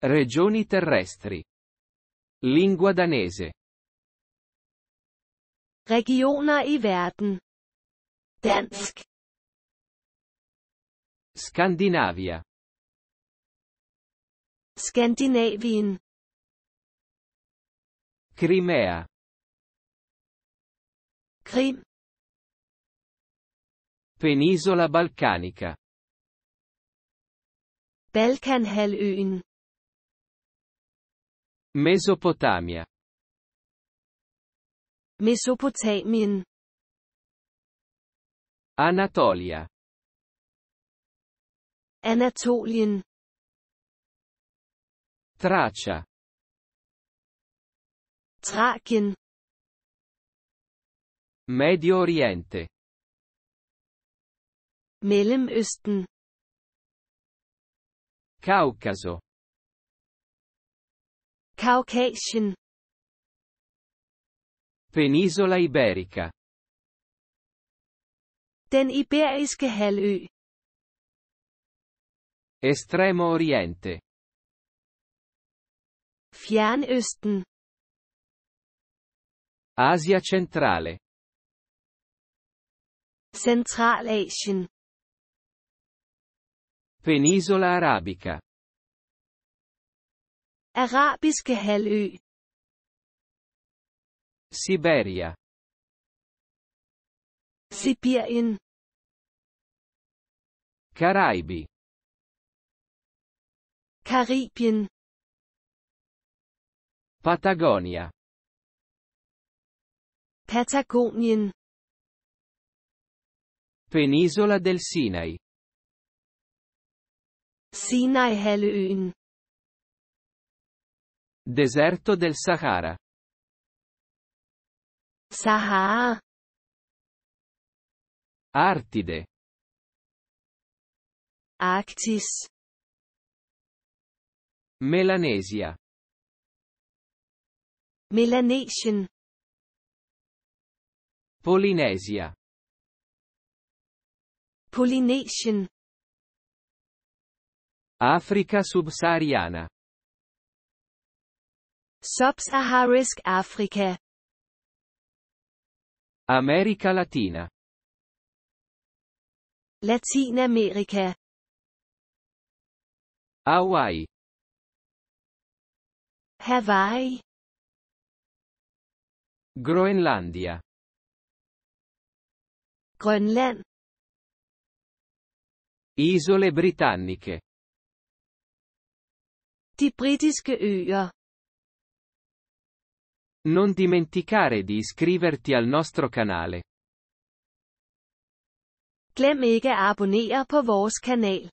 Regioni terrestri. Lingua danese. Regioner i verden. Dansk. Scandinavia. Scandinavien. Crimea. Krim. Penisola balcanica. Balkanhalvøen. Mesopotamia. Mesopotamien. Anatolia. Anatolien. Tracia. Thrakien. Medio Oriente. Mellemøsten. Caucaso. Caucasian Penisola iberica Den iberiske halvø Estremo Oriente Fjernøsten Asia centrale Central Asian Penisola arabica Arabiske halvø. Siberia. Sibirien. Caraibi. Karibien. Patagonia. Patagonien. Penisola del Sinai. Sinai-halvøen. Deserto del Sahara. Sahara. Artide. Arctis. Melanesia. Melanesian. Polinesia. Polynesian. Africa subsahariana. Subsaharisk Afrika America Latina Latinamerika Hawaii Hawaii Groenlandia Grønland Isole britanniche De britiske øer Non dimenticare di iscriverti al nostro canale. Glem ikke at abonnere på vores kanal.